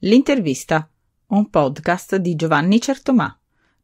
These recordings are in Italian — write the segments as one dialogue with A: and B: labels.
A: L'intervista, un podcast di Giovanni Certomà.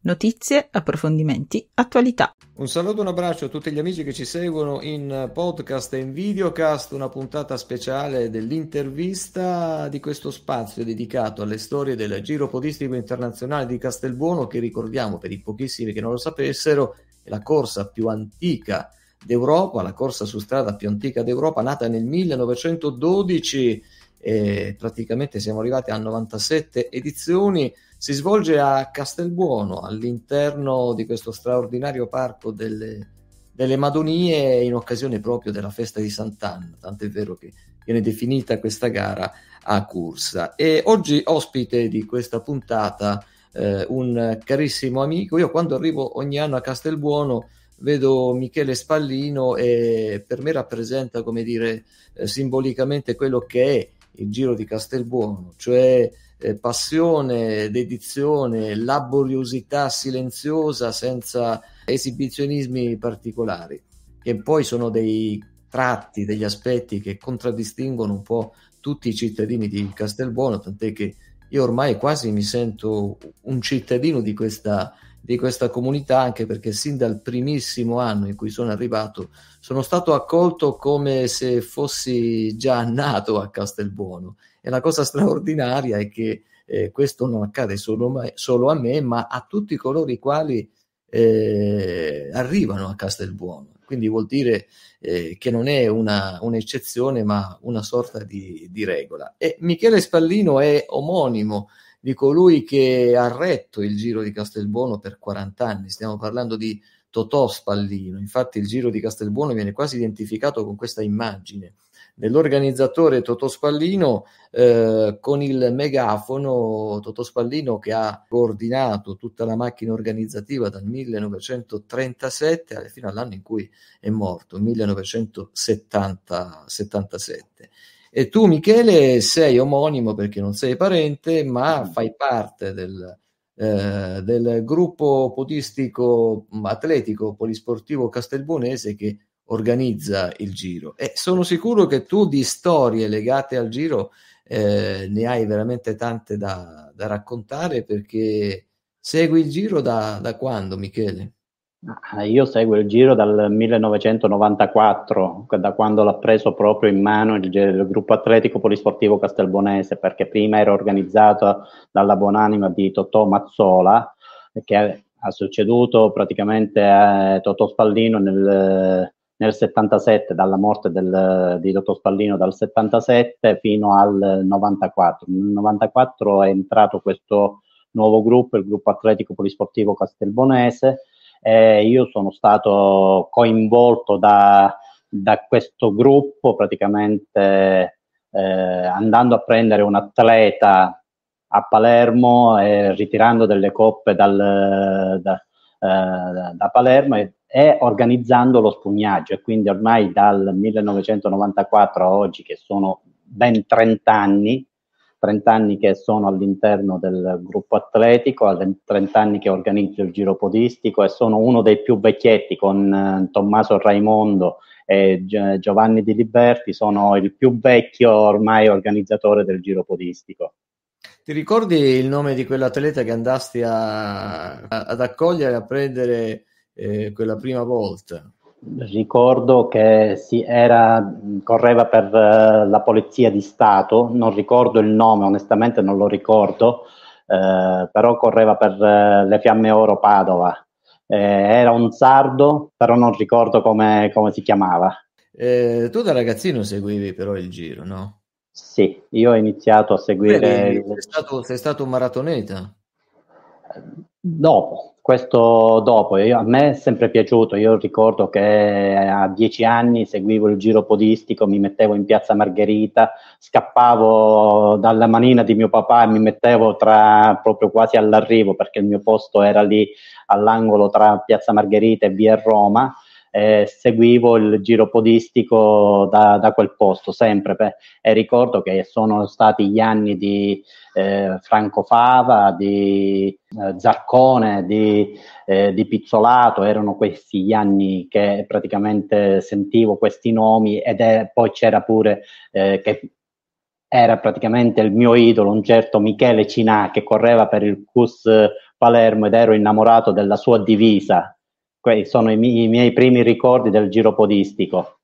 A: Notizie, approfondimenti, attualità. Un saluto, un abbraccio a tutti gli amici che ci seguono in podcast e in videocast, una puntata speciale dell'intervista di questo spazio dedicato alle storie del Giro Podistico Internazionale di Castelbuono che ricordiamo per i pochissimi che non lo sapessero è la corsa più antica d'Europa, la corsa su strada più antica d'Europa nata nel 1912 e praticamente siamo arrivati a 97 edizioni. Si svolge a Castelbuono, all'interno di questo straordinario parco delle, delle Madonie, in occasione proprio della festa di Sant'Anna. Tant'è vero che viene definita questa gara a corsa. E oggi ospite di questa puntata eh, un carissimo amico. Io quando arrivo ogni anno a Castelbuono vedo Michele Spallino e per me rappresenta, come dire, eh, simbolicamente quello che è il Giro di Castelbuono, cioè eh, passione, dedizione, laboriosità silenziosa senza esibizionismi particolari, che poi sono dei tratti, degli aspetti che contraddistinguono un po' tutti i cittadini di Castelbuono, tant'è che io ormai quasi mi sento un cittadino di questa città di questa comunità, anche perché sin dal primissimo anno in cui sono arrivato sono stato accolto come se fossi già nato a Castelbuono. E la cosa straordinaria è che eh, questo non accade solo, ma, solo, a me, ma a tutti coloro i quali eh, arrivano a Castelbuono. Quindi vuol dire eh, che non è una, un'eccezione, ma una sorta di, di regola. E Michele Spallino è omonimo di colui che ha retto il Giro di Castelbuono per 40 anni. Stiamo parlando di Totò Spallino. Infatti il Giro di Castelbuono viene quasi identificato con questa immagine dell'organizzatore Totò Spallino eh, con il megafono Totò Spallino che ha coordinato tutta la macchina organizzativa dal 1937 fino all'anno in cui è morto, 1977. E tu, Michele, sei omonimo perché non sei parente, ma fai parte del, eh, del gruppo podistico mm, atletico polisportivo castelbonese che organizza il giro. E sono sicuro che tu di storie legate al giro eh, ne hai veramente tante da, da raccontare perché segui il giro da, da quando, Michele?
B: Ah, io seguo il Giro dal 1994, da quando l'ha preso proprio in mano il, il gruppo atletico polisportivo Castelbonese, perché prima era organizzato dalla buonanima di Totò Mazzola, che ha succeduto praticamente a Totò Spallino nel, nel 77, dalla morte del, di Totò Spallino dal 77 fino al 94. Nel 94 è entrato questo nuovo gruppo, il gruppo atletico polisportivo Castelbonese eh, io sono stato coinvolto da, da questo gruppo praticamente eh, andando a prendere un atleta a Palermo e ritirando delle coppe dal, da, eh, da, Palermo e, e, organizzando lo spugnaggio e quindi ormai dal 1994 a oggi che sono ben 30 anni 30 anni che sono all'interno del gruppo atletico, 30 anni che organizzo il giro podistico e sono uno dei più vecchietti con eh, Tommaso Raimondo e G- Giovanni Di Liberti, sono il più vecchio ormai organizzatore del giro
A: podistico. Ti ricordi il nome di quell'atleta che andasti a, a, ad accogliere a prendere eh, quella prima volta?
B: Ricordo che si era, correva per uh, la Polizia di Stato, non ricordo il nome, onestamente non lo ricordo, uh, però correva per uh, le Fiamme Oro Padova. era un sardo, però non ricordo come, come si chiamava.
A: Eh, tu da ragazzino seguivi però il giro, no? Sì, io ho iniziato a
B: seguire... Quindi,
A: sei, stato, sei stato un maratoneta?
B: Dopo, questo dopo, io, a me è sempre piaciuto, io ricordo che eh, a dieci anni seguivo il giro podistico, mi mettevo in piazza Margherita, scappavo dalla manina di mio papà e mi mettevo tra, proprio quasi all'arrivo perché il mio posto era lì all'angolo tra piazza Margherita e via Roma eh, seguivo il giro podistico da, da quel posto sempre per, e ricordo che sono stati gli anni di eh, Franco Fava, di eh, Zaccone, di, eh, di, Pizzolato, erano questi gli anni che praticamente sentivo questi nomi ed è, poi c'era pure eh, che era praticamente il mio idolo, un certo Michele Cinà che correva per il CUS Palermo ed ero innamorato della sua divisa Quei sono i, mi- i miei primi ricordi del giro podistico.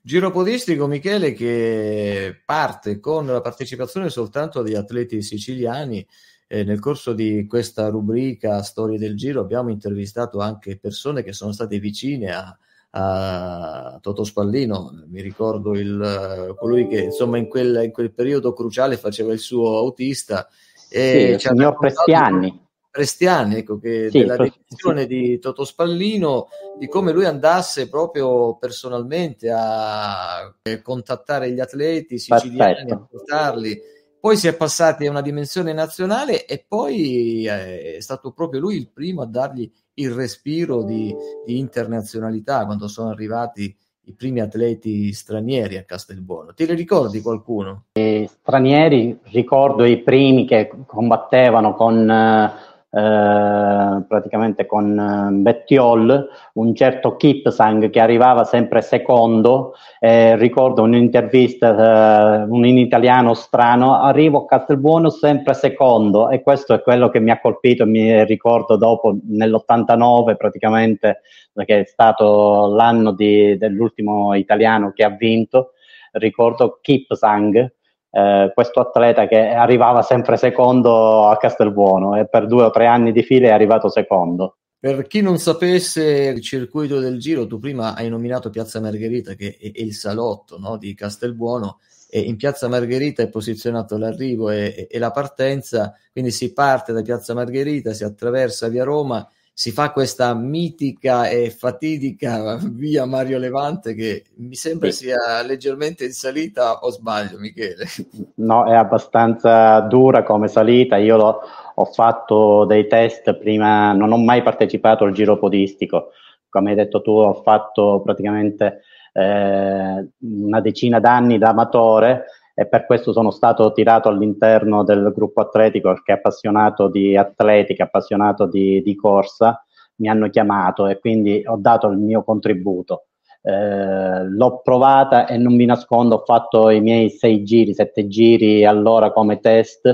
A: Giro podistico, Michele, che parte con la partecipazione soltanto di atleti siciliani. Eh, nel corso di questa rubrica Storie del Giro abbiamo intervistato anche persone che sono state vicine a, a Toto Spallino. Mi ricordo il, colui che insomma in quel, in quel, periodo cruciale faceva il suo autista. E sì, il signor Prestiani. Restiani, ecco, che sì, della definizione di Toto Spallino, di come lui andasse proprio personalmente a eh, contattare gli atleti siciliani, a portarli. Poi si è passati a una dimensione nazionale e poi eh, è stato proprio lui il primo a dargli il respiro di, di internazionalità quando sono arrivati i primi atleti stranieri a Castelbuono. Ti ricordi qualcuno?
B: E eh, stranieri, ricordo i primi che combattevano con... Eh eh, praticamente con eh, Bettiol, un certo Kipsang che arrivava sempre secondo, eh, ricordo un'intervista, eh, un in italiano strano, arrivo a Castelbuono sempre secondo e questo è quello che mi ha colpito, mi ricordo dopo nell'89 praticamente, che è stato l'anno di, dell'ultimo italiano che ha vinto, ricordo Kipsang eh, questo atleta che arrivava sempre secondo a Castelbuono e per due o tre anni di fila è arrivato secondo.
A: Per chi non sapesse il circuito del giro, tu prima hai nominato Piazza Margherita, che è il salotto no, di Castelbuono, e in Piazza Margherita è posizionato l'arrivo e, e, e la partenza, quindi si parte da Piazza Margherita, si attraversa via Roma, si fa questa mitica e fatidica via Mario Levante che mi sembra sì. sia leggermente in salita o sbaglio Michele? No, è abbastanza
B: dura come salita, io l'ho, ho fatto dei test prima, non ho mai partecipato al giro podistico, come hai detto tu ho fatto praticamente eh, una decina d'anni da amatore e per questo sono stato tirato all'interno del gruppo atletico perché appassionato di atletica, appassionato di, di corsa, mi hanno chiamato e quindi ho dato il mio contributo. Eh, l'ho provata e non vi nascondo, ho fatto i miei sei giri, sette giri all'ora come test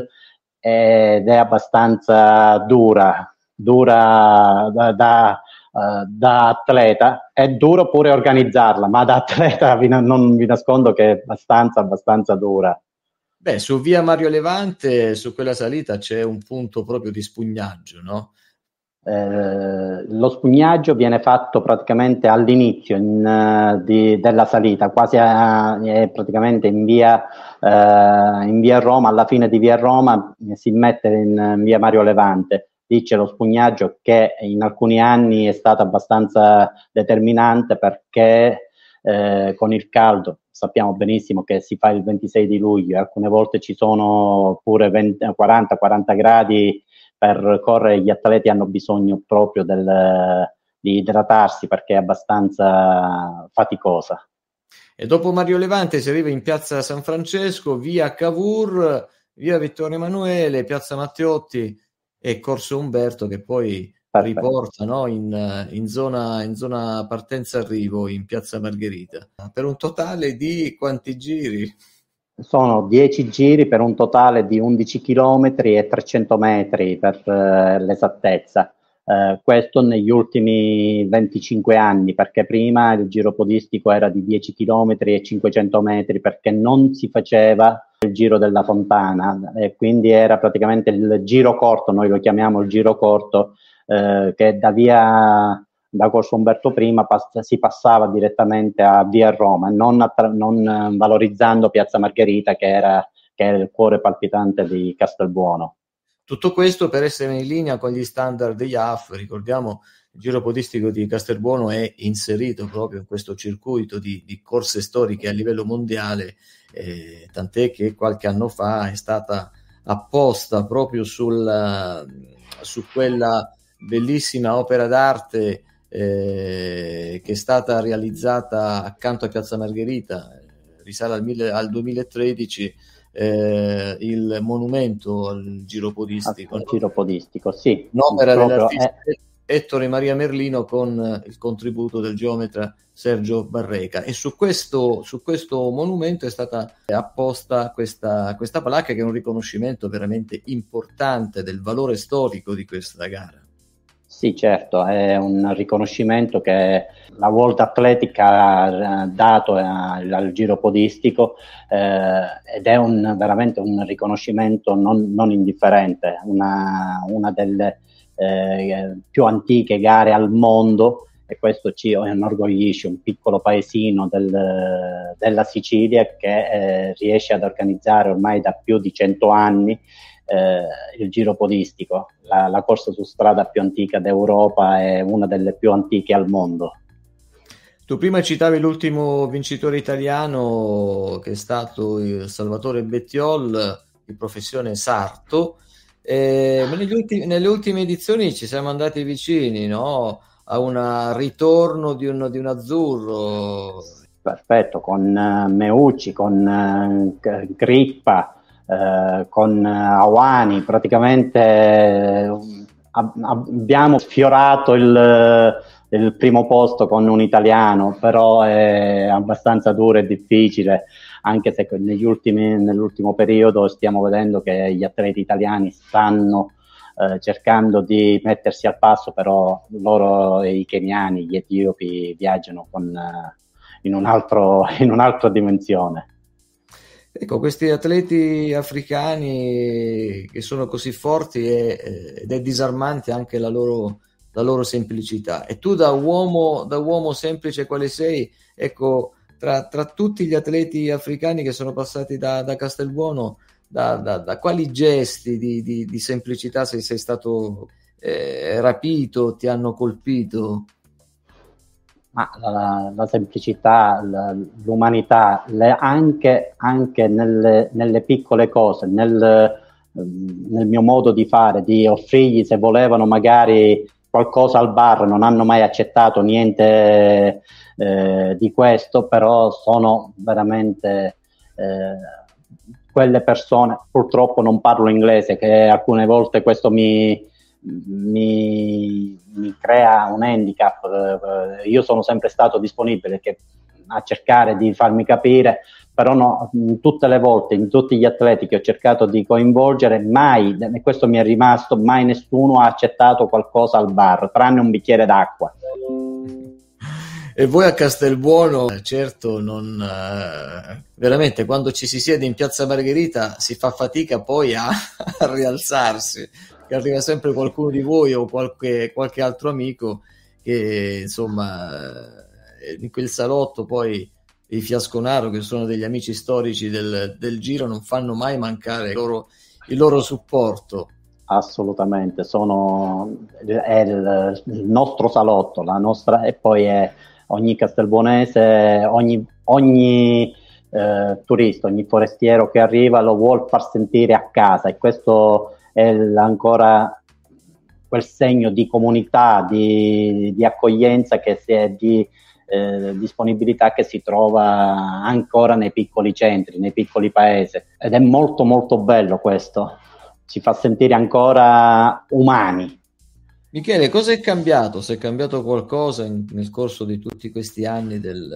B: ed è abbastanza dura, dura da, da, eh, da atleta è duro pure organizzarla, ma da atleta vi non vi nascondo che è abbastanza, abbastanza dura.
A: Beh, su via Mario Levante, su quella salita c'è un punto proprio di spugnaggio, no?
B: Eh, lo spugnaggio viene fatto praticamente all'inizio in, eh, di, della salita, quasi a, eh, praticamente in via, uh, in via Roma, alla fine di via Roma si mette in, in via Mario Levante lì c'è lo spugnaggio che in alcuni anni è stato abbastanza determinante perché eh, con il caldo sappiamo benissimo che si fa il 26 di luglio, alcune volte ci sono pure 40-40 gradi per correre, gli atleti hanno bisogno proprio del, di idratarsi perché è abbastanza faticosa.
A: E dopo Mario Levante si arriva in piazza San Francesco, via Cavour, via Vittorio Emanuele, piazza Matteotti, e Corso Umberto che poi Perfetto. riporta no, in, in, zona, in zona partenza-arrivo in piazza Margherita per un totale di quanti giri?
B: Sono 10 giri per un totale di 11 km e 300 metri per eh, l'esattezza. Eh, questo negli ultimi 25 anni, perché prima il giro podistico era di 10 km e 500 metri, perché non si faceva il giro della fontana e quindi era praticamente il giro corto, noi lo chiamiamo il giro corto, eh, che da via da Corso Umberto I pass- si passava direttamente a via Roma, non, attra- non eh, valorizzando Piazza Margherita che era, che era il cuore palpitante di Castelbuono.
A: Tutto questo per essere in linea con gli standard degli AF, ricordiamo il giro podistico di Castelbuono è inserito proprio in questo circuito di, di corse storiche a livello mondiale, eh, tant'è che qualche anno fa è stata apposta proprio sul, su quella bellissima opera d'arte eh, che è stata realizzata accanto a Piazza Margherita, eh, risale al, mille, al 2013 eh, il monumento al giropodistico. Al giropodistico, sì. Un'opera sì, dell'artista è... Ettore Maria Merlino con il contributo del geometra Sergio Barreca. E su questo, su questo monumento è stata apposta questa, questa, placca che è un riconoscimento veramente importante del valore storico di questa gara.
B: Sì, certo, è un riconoscimento che la World Athletic ha eh, dato eh, al giro podistico eh, ed è un, veramente un riconoscimento non, non indifferente, una, una delle eh, più antiche gare al mondo e questo ci inorgoglisce, un piccolo paesino del, della Sicilia che eh, riesce ad organizzare ormai da più di 100 anni eh, il giro podistico, la, la, corsa su strada più antica d'Europa e una delle più antiche al mondo.
A: Tu prima citavi l'ultimo vincitore italiano che è stato Salvatore Bettiol di professione sarto. Eh, ultimi, nelle ultime edizioni ci siamo andati vicini no? a un ritorno di un, di un azzurro perfetto, con uh, Meucci, con uh, Grippa, eh, con
B: Awani, praticamente eh, ab- abbiamo sfiorato il, eh, il, primo posto con un italiano, però è abbastanza duro e difficile, anche se ultimi, nell'ultimo periodo stiamo vedendo che gli atleti italiani stanno eh, cercando di mettersi al passo, però loro, i keniani, gli etiopi, viaggiano con, in, un altro, in un'altra dimensione.
A: Ecco, questi atleti africani che sono così forti è, ed è disarmante anche la loro, la loro semplicità. E tu da uomo, da uomo semplice quale sei, ecco, tra, tra, tutti gli atleti africani che sono passati da, da Castelbuono, da, da, da, quali gesti di, di, di semplicità sei, sei stato eh, rapito, ti hanno colpito? Ma la, la semplicità, la,
B: l'umanità, le, anche, anche nelle, nelle, piccole cose, nel, ehm, nel, mio modo di fare, di offrirgli se volevano magari qualcosa al bar, non hanno mai accettato niente eh, di questo, però sono veramente... Eh, quelle persone, purtroppo non parlo inglese, che alcune volte questo mi, mi, mi crea un handicap. Eh, io sono sempre stato disponibile che, a cercare di farmi capire, però no, mm, tutte le volte, in tutti gli atleti che ho cercato di coinvolgere, mai, e questo mi è rimasto, mai nessuno ha accettato qualcosa al bar, tranne un bicchiere d'acqua.
A: E voi a Castelbuono, certo, non, eh, veramente quando ci si siede in piazza Margherita si fa fatica poi a, a rialzarsi, che arriva sempre qualcuno di voi o qualche, qualche altro amico che insomma eh, in quel salotto poi i Fiasconaro che sono degli amici storici del, del giro non fanno mai mancare il loro, il loro supporto
B: assolutamente sono è il, il, nostro salotto la nostra e poi è ogni castelbonese ogni, ogni eh, turista ogni forestiero che arriva lo vuol far sentire a casa e questo è ancora quel segno di comunità, di, di accoglienza che si è di eh, disponibilità che si trova ancora nei piccoli centri, nei piccoli paesi ed è molto molto bello questo, ci
A: fa sentire ancora umani. Michele, cosa è cambiato? Se è cambiato qualcosa in, nel corso di tutti questi anni del,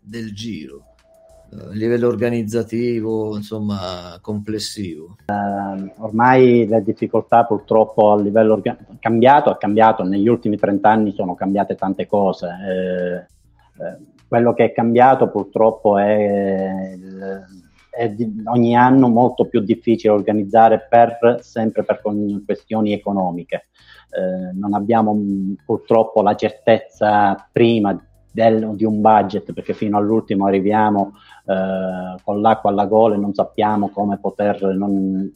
A: del giro? a livello organizzativo, insomma, complessivo? Eh,
B: ormai le difficoltà purtroppo a livello organ- cambiato, ha cambiato, negli ultimi trent'anni sono cambiate tante cose. Eh, eh, quello che è cambiato purtroppo è, eh, è di, ogni anno molto più difficile organizzare per, sempre per con, questioni economiche. Eh, non abbiamo mh, mm, purtroppo la certezza prima del, di un budget, perché fino all'ultimo arriviamo eh, con l'acqua alla gola e non sappiamo come poter non,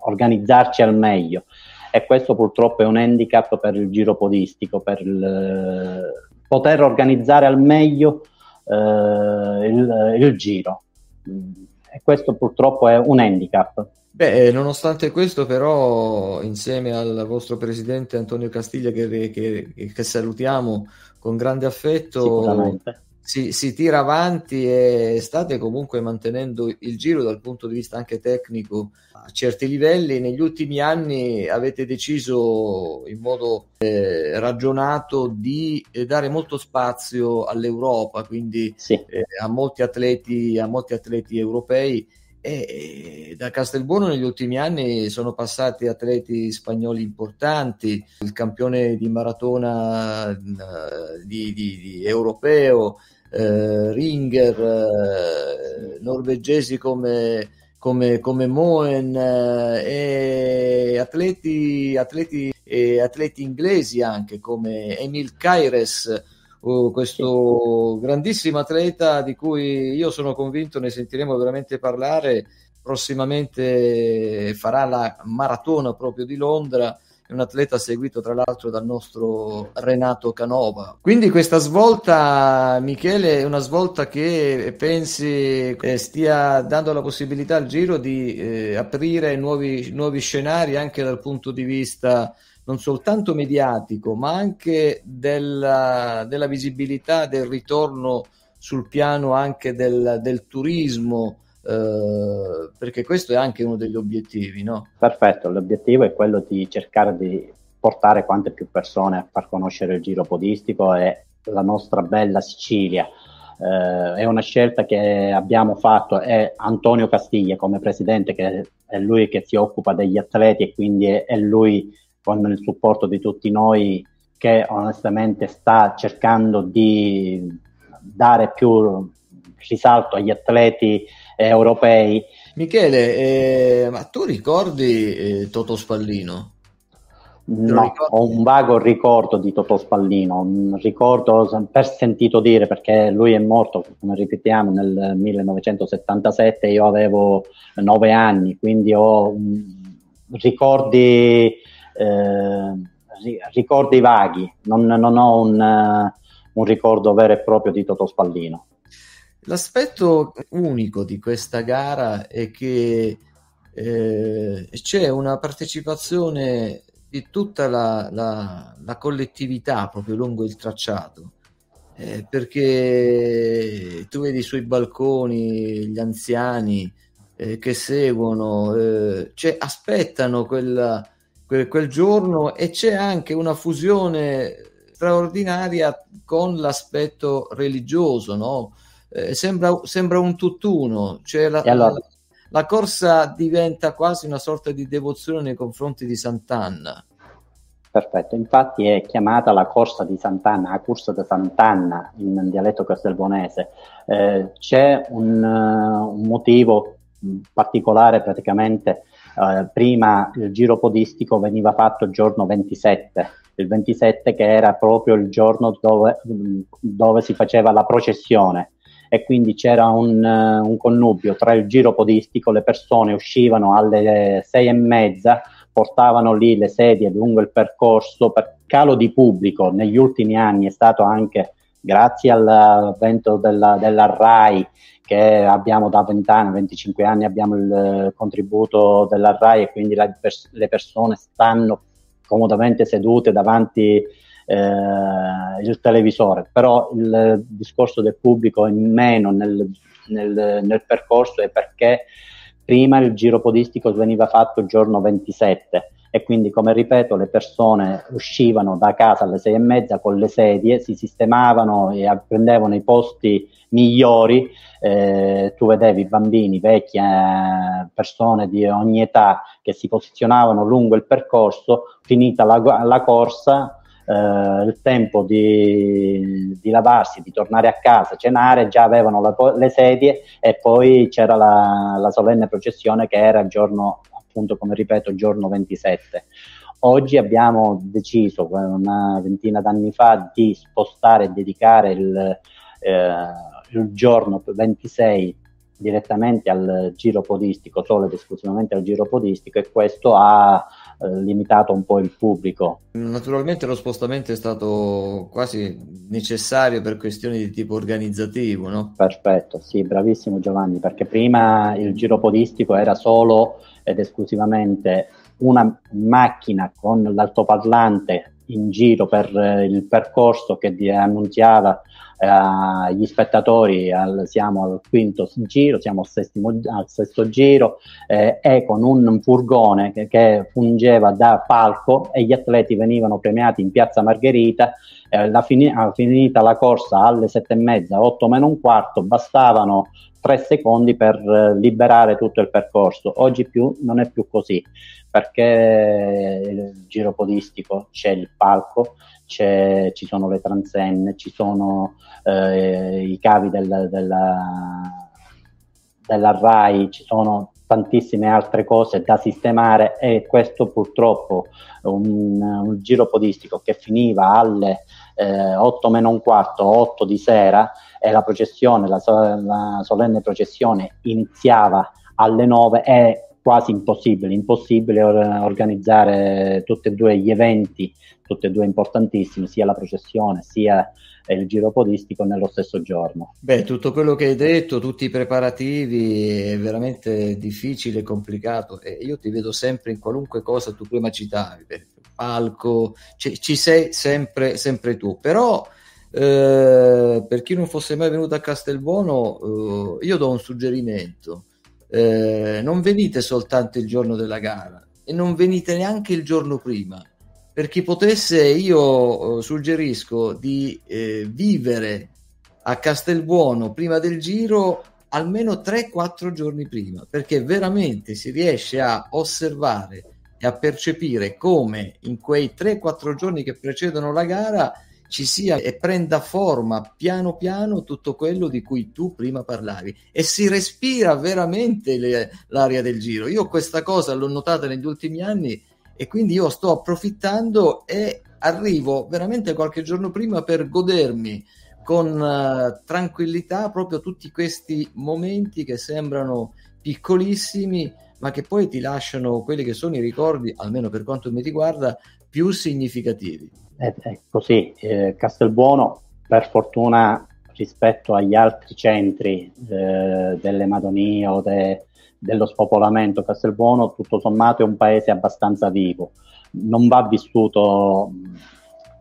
B: organizzarci al meglio. E questo purtroppo è un handicap per il giro podistico, per il, eh, poter organizzare al meglio eh, il, il giro. E questo purtroppo è un handicap
A: Beh, eh, nonostante questo, però, insieme al vostro presidente Antonio Castiglia, che, che, che salutiamo con grande affetto, si, si, tira avanti e state comunque mantenendo il giro dal punto di vista anche tecnico a certi livelli. Negli ultimi anni avete deciso in modo eh, ragionato di eh, dare molto spazio all'Europa, quindi sì. eh, a, molti atleti, a molti atleti europei e eh, eh, da Castelbuono negli ultimi anni sono passati atleti spagnoli importanti, il campione di maratona eh, di, di, di europeo, eh, Ringer, eh, norvegesi come, come, come Moen, eh, e atleti, atleti, atleti, inglesi anche come Emil Caires uh, questo grandissimo atleta di cui io sono convinto ne sentiremo veramente parlare. Prossimamente farà la maratona proprio di Londra un atleta seguito tra l'altro dal nostro Renato Canova. Quindi questa svolta, Michele, è una svolta che pensi eh, stia dando la possibilità al Giro di eh, aprire nuovi, nuovi scenari anche dal punto di vista non soltanto mediatico, ma anche della, della visibilità del ritorno sul piano anche del, del turismo, eh, perché questo è anche uno degli obiettivi, no?
B: Perfetto, l'obiettivo è quello di cercare di portare quante più persone a far conoscere il giro podistico e la nostra bella Sicilia. Eh, è una scelta che abbiamo fatto, e Antonio Castiglia come presidente, che è lui che si occupa degli atleti e quindi è, è lui con il supporto di tutti noi che onestamente sta cercando di dare più risalto agli atleti eh, europei. Michele, eh, ma tu ricordi
A: eh, Toto Spallino?
B: No, ho un vago ricordo di Toto Spallino, un ricordo per sentito dire perché lui è morto, come ripetiamo, nel 1977, io avevo nove anni, quindi ho mm, ricordi Ehm, ricordi vaghi, non, non ho un, eh, un ricordo vero e proprio di Toto Spallino.
A: L'aspetto unico di questa gara è che eh, c'è una partecipazione di tutta la, la, la collettività proprio lungo il tracciato. Eh, perché tu vedi sui balconi gli anziani eh, che seguono, eh, cioè aspettano quella, quel giorno e c'è anche una fusione straordinaria con l'aspetto religioso, no? eh, sembra, sembra, un tutt'uno, cioè la, allora? la, la, corsa diventa quasi una sorta di devozione nei confronti di Sant'Anna.
B: Perfetto, infatti è chiamata la corsa di Sant'Anna, la corsa di Sant'Anna in dialetto castelbonese. Eh, c'è un, eh, un, motivo mm, particolare praticamente eh, prima il giro podistico veniva fatto il giorno 27, il 27 che era proprio il giorno dove, dove si faceva la processione e quindi c'era un, eh, un, connubio tra il giro podistico, le persone uscivano alle sei e mezza, portavano lì le sedie lungo il percorso per calo di pubblico, negli ultimi anni è stato anche grazie all'avvento della, della RAI che abbiamo da 20 anni, 25 anni abbiamo il eh, contributo della RAI e quindi la, le persone stanno comodamente sedute davanti eh, il televisore, però il eh, discorso del pubblico è meno nel, nel, nel percorso è perché prima il giro podistico veniva fatto il giorno 27 e quindi come ripeto le persone uscivano da casa alle sei e mezza con le sedie, si sistemavano e prendevano i posti migliori, eh, tu vedevi bambini, vecchie, eh, persone di ogni età che si posizionavano lungo il percorso, finita la, la corsa eh, il tempo di, di, lavarsi, di tornare a casa, cenare, già avevano la, le sedie e poi c'era la, la solenne processione che era il giorno appunto come ripeto giorno 27. Oggi abbiamo deciso, eh, una ventina d'anni fa, di spostare e dedicare il, eh, il giorno 26 direttamente al giro podistico, solo ed esclusivamente al giro podistico e questo ha eh, limitato un po' il pubblico.
A: Naturalmente lo spostamento è stato quasi necessario per questioni di tipo organizzativo, no? Perfetto,
B: sì, bravissimo Giovanni, perché prima il giro podistico era solo ed esclusivamente una macchina con l'altoparlante in giro per eh, il percorso che annunziava agli eh, spettatori al, siamo al quinto giro, siamo al, sestimo, al sesto giro eh, e con un furgone che, che, fungeva da palco e gli atleti venivano premiati in piazza Margherita. Eh, la fini, ah, finita la corsa alle sette e mezza, otto meno un quarto, bastavano tre secondi per eh, liberare tutto il percorso. Oggi più non è più così perché il giro podistico c'è il palco, ci sono le transenne, ci sono eh, i cavi del, della, della RAI, ci sono tantissime altre cose da sistemare e questo purtroppo un, un giro podistico che finiva alle eh, 8 meno un quarto, 8 di sera e la processione, la, la solenne processione iniziava alle 9 e quasi impossibile, impossibile organizzare tutti e due gli eventi, tutti e due importantissimi, sia la processione sia il giro podistico nello stesso giorno.
A: Beh, tutto quello che hai detto, tutti i preparativi, è veramente difficile, complicato e io ti vedo sempre in qualunque cosa tu prima citavi, palco, ci, ci sei sempre, sempre tu, però... Eh, per chi non fosse mai venuto a Castelbuono, eh, io do un suggerimento eh, non venite soltanto il giorno della gara e non venite neanche il giorno prima. Per chi potesse, io eh, suggerisco di eh, vivere a Castelbuono prima del giro almeno 3-4 giorni prima, perché veramente si riesce a osservare e a percepire come in quei 3-4 giorni che precedono la gara ci sia e prenda forma piano piano tutto quello di cui tu prima parlavi e si respira veramente le, l'aria del giro. Io questa cosa l'ho notata negli ultimi anni e quindi io sto approfittando e arrivo veramente qualche giorno prima per godermi con uh, tranquillità proprio tutti questi momenti che sembrano piccolissimi ma che poi ti lasciano quelli che sono i ricordi, almeno per quanto mi riguarda, più significativi. È, eh, è eh,
B: così, eh, Castelbuono per fortuna rispetto agli altri centri eh, delle Madonie o de, dello spopolamento, Castelbuono tutto sommato è un paese abbastanza vivo, non va vissuto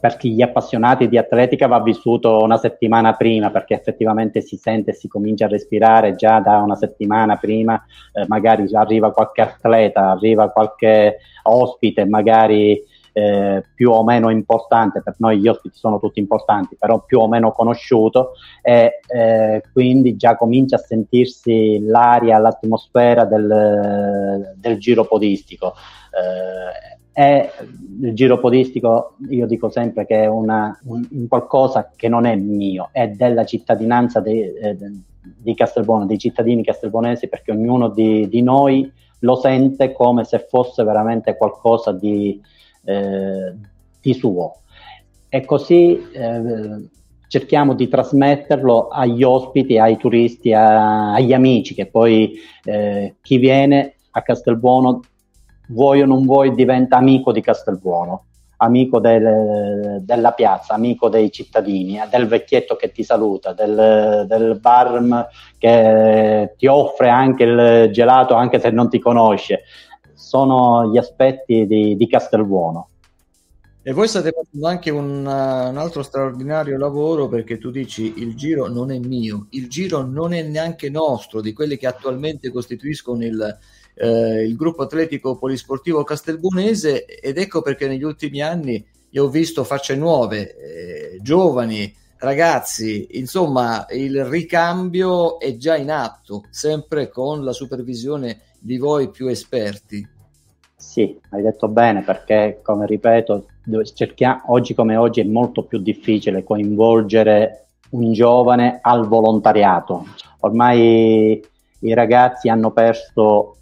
B: per gli appassionati di atletica va vissuto una settimana prima perché effettivamente si sente e si comincia a respirare già da una settimana prima, eh, magari arriva qualche atleta, arriva qualche ospite, magari eh, più o meno importante, per noi gli ospiti sono tutti importanti, però più o meno conosciuto e eh, quindi già comincia a sentirsi l'aria, l'atmosfera del, del giro podistico. Eh, è il giro podistico, io dico sempre che è una, un, qualcosa che non è mio, è della cittadinanza di, eh, di Castelbuono, dei cittadini castelbonesi, perché ognuno di, di, noi lo sente come se fosse veramente qualcosa di, eh, di suo. E così eh, cerchiamo di trasmetterlo agli ospiti, ai turisti, a, agli amici, che poi eh, chi viene a Castelbuono, vuoi o non vuoi, diventa amico di Castelbuono, amico del, della piazza, amico dei cittadini, eh, del vecchietto che ti saluta, del, del bar che ti offre anche il gelato anche se non ti conosce sono gli aspetti di, di Castelbuono.
A: E voi state facendo anche un, uh, un, altro straordinario lavoro perché tu dici il giro non è mio, il giro non è neanche nostro, di quelli che attualmente costituiscono il, eh, il gruppo atletico polisportivo castelbunese ed ecco perché negli ultimi anni io ho visto facce nuove, eh, giovani, ragazzi, insomma il ricambio è già in atto, sempre con la supervisione di voi più esperti.
B: Sì, hai detto bene perché, come ripeto, cerchia- oggi come oggi è molto più difficile coinvolgere un giovane al volontariato. Ormai i ragazzi hanno perso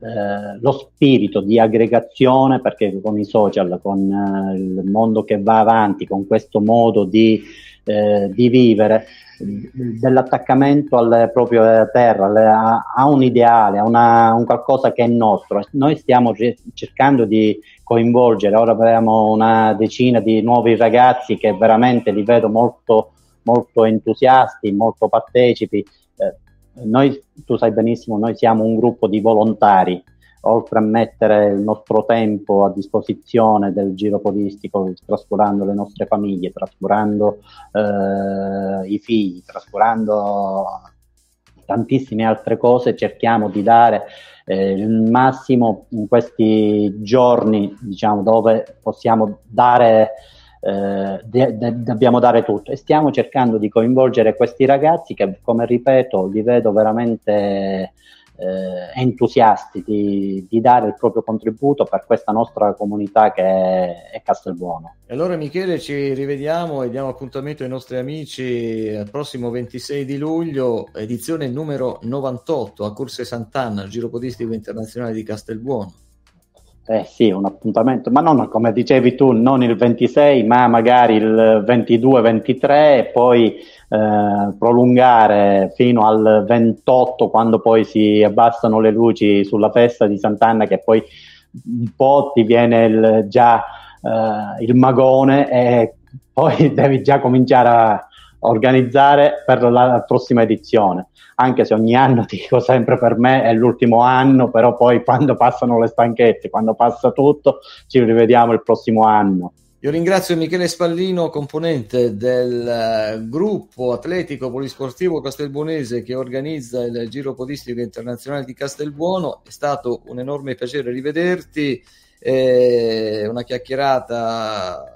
B: eh, lo spirito di aggregazione perché con i social, con eh, il mondo che va avanti, con questo modo di, eh, di vivere, dell'attaccamento alla propria terra, alla, a, un ideale, a una, un qualcosa che è nostro. Noi stiamo cercando di coinvolgere, ora abbiamo una decina di nuovi ragazzi che veramente li vedo molto, molto entusiasti, molto partecipi. Eh, noi, tu sai benissimo, noi siamo un gruppo di volontari, oltre a mettere il nostro tempo a disposizione del giro podistico, trascurando le nostre famiglie, trascurando eh, i figli, trascurando tantissime altre cose, cerchiamo di dare eh, il massimo in questi giorni, diciamo, dove possiamo dare eh, de- de- dobbiamo dare tutto e stiamo cercando di coinvolgere questi ragazzi che come ripeto li vedo veramente eh, entusiasti di, di, dare il proprio contributo per questa nostra comunità che è, è Castelbuono.
A: E allora Michele ci rivediamo e diamo appuntamento ai nostri amici il prossimo 26 di luglio, edizione numero 98 a Corse Sant'Anna, il Giro Podistico Internazionale di Castelbuono.
B: Eh sì, un appuntamento, ma non come dicevi tu, non il 26, ma magari il 22-23 e poi eh, prolungare fino al 28 quando poi si abbassano le luci sulla festa di Sant'Anna che poi un po' ti viene il, già eh, il magone e poi devi già cominciare a, organizzare per la prossima edizione, anche se ogni anno dico sempre per me è l'ultimo anno, però poi quando passano le stanchette, quando passa tutto, ci rivediamo il prossimo anno.
A: Io ringrazio Michele Spallino, componente del eh, gruppo atletico polisportivo castelbuonese che organizza il Giro Podistico Internazionale di Castelbuono. È stato un enorme piacere rivederti, eh, una chiacchierata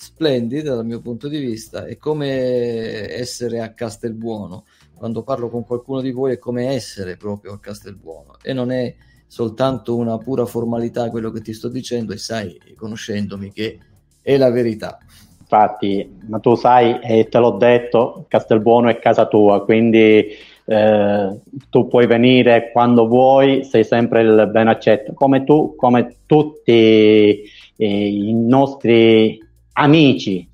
A: splendida dal mio punto di vista, è come essere a Castelbuono. Quando parlo con qualcuno di voi è come essere proprio a Castelbuono e non è soltanto una pura formalità quello che ti sto dicendo e sai, conoscendomi, che è la verità. Infatti,
B: ma tu sai, e te l'ho detto, Castelbuono è casa tua, quindi eh, tu puoi venire quando vuoi, sei sempre il ben accetto, come tu, come tutti eh, i nostri amici,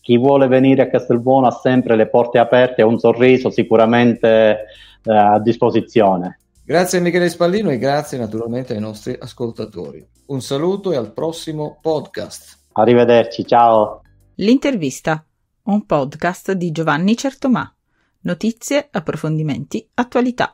B: chi vuole venire a Castelbuono ha sempre le porte aperte e un sorriso sicuramente eh, a disposizione.
A: Grazie Michele Spallino e grazie naturalmente ai nostri ascoltatori. Un saluto e al prossimo podcast. Arrivederci, ciao. L'intervista, un podcast di Giovanni Certomà. Notizie, approfondimenti, attualità.